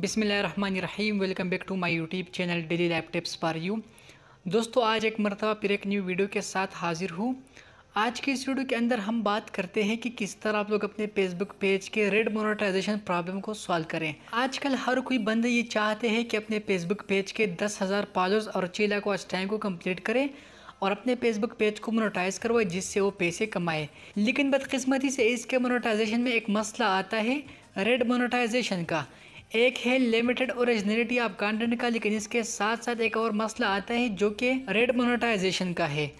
बिसमीम welcome back to my YouTube channel daily life tips for you दोस्तों आज एक मरतबा फिर एक न्यू वीडियो के साथ हाजिर हूँ आज की इस वीडियो के अंदर हम बात करते हैं कि किस तरह आप लोग अपने फेसबुक पेज के रेड मोनेटाइजेशन प्रॉब्लम को सॉल्व करें आजकल हर कोई बंदे ये चाहते हैं कि अपने फेसबुक पेज के दस हज़ार फॉलोअर्स और छः लाख वॉच टाइम को कम्प्लीट करें और अपने फेसबुक पेज को मोनोटाइज करवाए जिससे वो पैसे कमाए लेकिन बदकस्मती से इसके मोनोटाइजेशन में एक मसला आता है रेड मोनोटाइजेशन का एक है लिमिटेड ओरिजिनलिटी ऑफ कंटेंट का लेकिन इसके साथ साथ एक और मसला आता है जो कि रेड मोनोटाइजेशन का है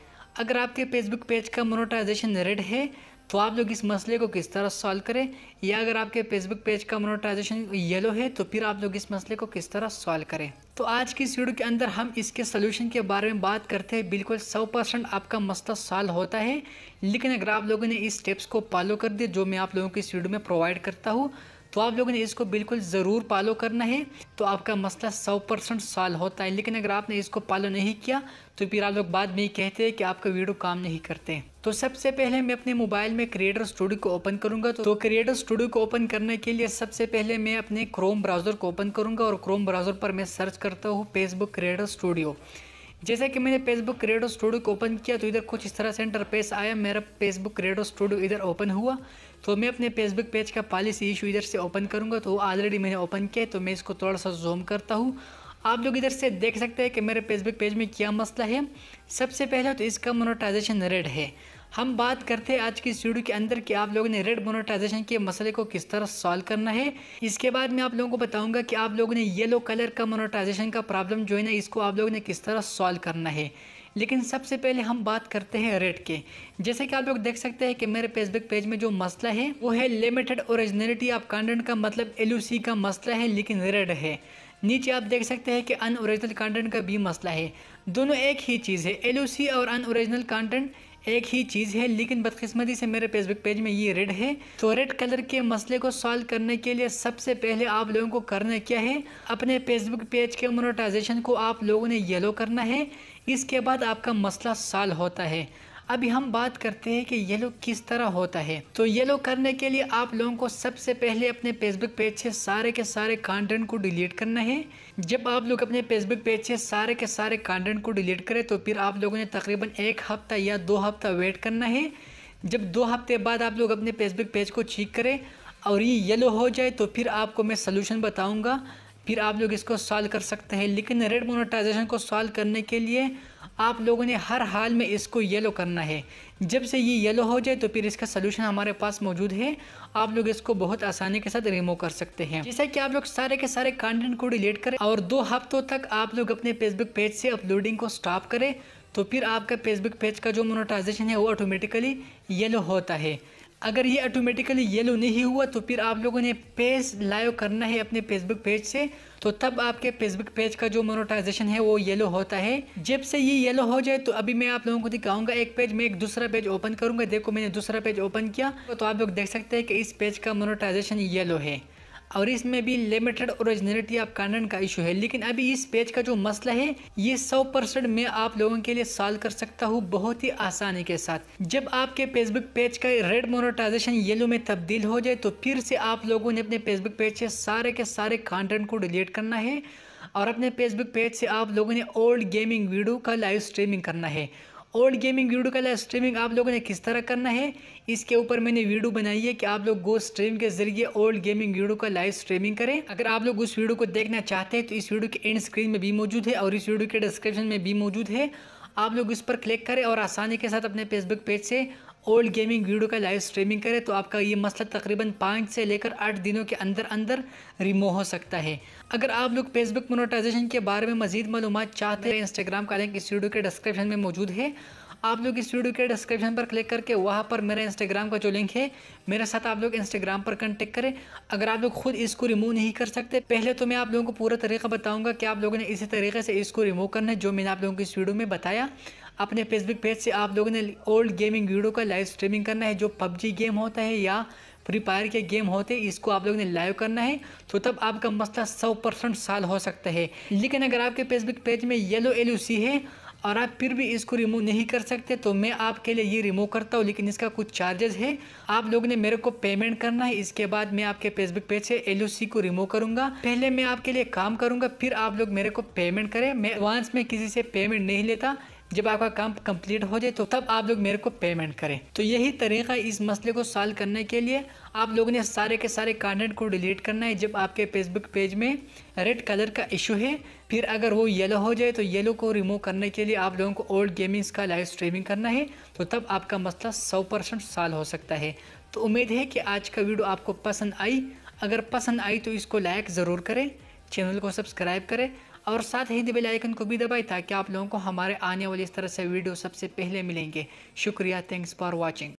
अगर आपके फेसबुक पेज का मोनोटाइजेशन रेड है तो आप लोग इस मसले को किस तरह सॉल्व करें या अगर आपके फेसबुक पेज का मोनोटाइजेशन येलो है तो फिर आप लोग इस मसले को किस तरह सॉल्व करें तो आज की इस वीडियो के अंदर हम इसके सोल्यूशन के बारे में बात करते हैं बिल्कुल सौ परसेंट आपका मसला सॉल्व होता है लेकिन अगर आप लोगों ने इस स्टेप्स को फॉलो कर दिया जो मैं आप लोगों को इस वीडियो में प्रोवाइड करता हूँ तो आप लोगों ने इसको बिल्कुल ज़रूर पालो करना है तो आपका मसला सौ परसेंट सॉल्व होता है लेकिन अगर आपने इसको पालो नहीं किया तो फिर आप लोग बाद में ही कहते हैं कि आपका वीडियो काम नहीं करते तो सबसे पहले मैं अपने मोबाइल में क्रिएटर स्टूडियो को ओपन करूंगा तो, क्रिएटर स्टूडियो को ओपन करने के लिए सबसे पहले मैं अपने क्रोम ब्राउज़र को ओपन करूँगा और क्रोम ब्राउज़र पर मैं सर्च करता हूँ फेसबुक क्रिएटर स्टूडियो जैसा कि मैंने फेसबुक क्रिएटर स्टूडियो को ओपन किया तो इधर कुछ इस तरह से इंटरफेस आया मेरा फेसबुक क्रिएटर स्टूडियो इधर ओपन हुआ तो मैं अपने फेसबुक पेज का पॉलिसी इशू इधर से ओपन करूँगा तो ऑलरेडी मैंने ओपन किया है तो मैं इसको थोड़ा सा जूम करता हूँ आप लोग इधर से देख सकते हैं कि मेरे फेसबुक पेज में क्या मसला है सबसे पहला तो इसका मोनोटाइजेशन रेट है हम बात करते हैं आज की इस वीडियो के अंदर कि आप लोगों ने रेड मोनेटाइजेशन के मसले को किस तरह सॉल्व करना है इसके बाद मैं आप लोगों को बताऊंगा कि आप लोगों ने येलो कलर का मोनेटाइजेशन का प्रॉब्लम जो है ना इसको आप लोगों ने किस तरह सॉल्व करना है लेकिन सबसे पहले हम बात करते हैं रेड के जैसे कि आप लोग देख सकते हैं कि मेरे फेसबुक पेज में जो मसला है वो है लिमिटेड औरिजनलिटी ऑफ कॉन्टेंट का मतलब एल का मसला है लेकिन रेड है नीचे आप देख सकते हैं कि अनओरिजिनल कंटेंट का भी मसला है दोनों एक ही चीज़ है एल और अनओरिजिनल कंटेंट एक ही चीज़ है लेकिन बदकिस्मती से मेरे फेसबुक पेज में ये रेड है तो रेड कलर के मसले को सॉल्व करने के लिए सबसे पहले आप लोगों को करना क्या है अपने फेसबुक पेज के मोनोटाइजेशन को आप लोगों ने येलो करना है इसके बाद आपका मसला सॉल्व होता है अभी हम बात करते हैं कि येलो किस तरह होता है तो येलो करने के लिए आप लोगों को सबसे पहले अपने फेसबुक पेज से सारे के सारे कंटेंट को डिलीट करना है जब आप लोग अपने फेसबुक पेज से सारे के सारे कंटेंट को डिलीट करें तो फिर आप लोगों ने तकरीबन एक हफ्ता या दो हफ्ता वेट करना है जब दो हफ्ते बाद आप लोग अपने फेसबुक पेज को ठीक करें और ये येलो हो जाए तो फिर आपको मैं सोल्यूशन बताऊँगा फिर आप लोग इसको सॉल्व कर सकते हैं लेकिन रेड मोनोटाइजेशन को सॉल्व करने के लिए आप लोगों ने हर हाल में इसको येलो करना है जब से ये येलो हो जाए तो फिर इसका सलूशन हमारे पास मौजूद है आप लोग इसको बहुत आसानी के साथ रिमूव कर सकते हैं जैसा कि आप लोग सारे के सारे कंटेंट को डिलीट करें और दो हफ्तों तक आप लोग अपने फेसबुक पेज से अपलोडिंग को स्टॉप करें तो फिर आपका फेसबुक पेज का जो मोनोटाइजेशन है वो ऑटोमेटिकली येलो होता है अगर ये ऑटोमेटिकली येलो नहीं हुआ तो फिर आप लोगों ने पेज लाइव करना है अपने फेसबुक पेज से तो तब आपके फेसबुक पेज का जो मोनोटाइजेशन है वो येलो होता है जब से ये येलो हो जाए तो अभी मैं आप लोगों को दिखाऊंगा एक पेज मैं एक दूसरा पेज ओपन करूंगा देखो मैंने दूसरा पेज ओपन किया तो आप लोग देख सकते हैं कि इस पेज का मोनोटाइजेशन येलो है और इसमें भी लिमिटेड ओरिजिनलिटी ऑफ कंटेंट का इशू है लेकिन अभी इस पेज का जो मसला है ये सौ परसेंट मैं आप लोगों के लिए सॉल्व कर सकता हूँ बहुत ही आसानी के साथ जब आपके फेसबुक पेज का रेड मोनोटाइजेशन येलो में तब्दील हो जाए तो फिर से आप लोगों ने अपने फेसबुक पेज से सारे के सारे कॉन्टेंट को डिलीट करना है और अपने फेसबुक पेज से आप लोगों ने ओल्ड गेमिंग वीडियो का लाइव स्ट्रीमिंग करना है ओल्ड गेमिंग वीडियो का लाइव स्ट्रीमिंग आप लोगों ने किस तरह करना है इसके ऊपर मैंने वीडियो बनाई है कि आप लोग गो स्ट्रीम के जरिए ओल्ड गेमिंग वीडियो का लाइव स्ट्रीमिंग करें अगर आप लोग उस वीडियो को देखना चाहते हैं तो इस वीडियो के एंड स्क्रीन में भी मौजूद है और इस वीडियो के डिस्क्रिप्शन में भी मौजूद है आप लोग इस पर क्लिक करें और आसानी के साथ अपने फेसबुक पेज से ओल्ड गेमिंग वीडियो का लाइव स्ट्रीमिंग करें तो आपका ये मसला तकरीबन पाँच से लेकर आठ दिनों के अंदर अंदर रिमूव हो सकता है अगर आप लोग फेसबुक मोनोटाइजेशन के बारे में मजीद मालूम चाहते हैं इंस्टाग्राम का लिंक इस वीडियो के डिस्क्रिप्शन में मौजूद है आप लोग इस वीडियो के डिस्क्रिप्शन पर क्लिक करके वहाँ पर मेरा इंस्टाग्राम का जो लिंक है मेरे साथ आप लोग इंस्टाग्राम पर कंटेक्ट करें अगर आप लोग खुद इसको रिमूव नहीं कर सकते पहले तो मैं आप लोगों को पूरा तरीका बताऊँगा कि आप लोगों ने इसी तरीके से इसको रिमूव करना है जो मैंने आप लोगों को इस वीडियो में बताया अपने फेसबुक पेज से आप लोगों ने ओल्ड गेमिंग वीडियो का लाइव स्ट्रीमिंग करना है जो पबजी गेम होता है या फ्री फायर के गेम होते हैं इसको आप लोगों ने लाइव करना है तो तब आपका मसला सौ परसेंट साल हो सकता है लेकिन अगर आपके फेसबुक पेज में येलो एल है और आप फिर भी इसको रिमूव नहीं कर सकते तो मैं आपके लिए ये रिमूव करता हूँ लेकिन इसका कुछ चार्जेस है आप लोगों ने मेरे को पेमेंट करना है इसके बाद मैं आपके फेसबुक पेज से एल को रिमूव करूँगा पहले मैं आपके लिए काम करूँगा फिर आप लोग मेरे को पेमेंट करें मैं एडवांस में किसी से पेमेंट नहीं लेता जब आपका काम कंप्लीट हो जाए तो तब आप लोग मेरे को पेमेंट करें तो यही तरीका इस मसले को सॉल्व करने के लिए आप लोगों ने सारे के सारे कंटेंट को डिलीट करना है जब आपके फेसबुक पेज में रेड कलर का इशू है फिर अगर वो येलो हो जाए तो येलो को रिमूव करने के लिए आप लोगों को ओल्ड गेमिंग्स का लाइव स्ट्रीमिंग करना है तो तब आपका मसला सौ परसेंट सॉल्व हो सकता है तो उम्मीद है कि आज का वीडियो आपको पसंद आई अगर पसंद आई तो इसको लाइक ज़रूर करें चैनल को सब्सक्राइब करें और साथ ही बेल आइकन को भी दबाए ताकि आप लोगों को हमारे आने वाले इस तरह से वीडियो सबसे पहले मिलेंगे शुक्रिया थैंक्स फॉर वॉचिंग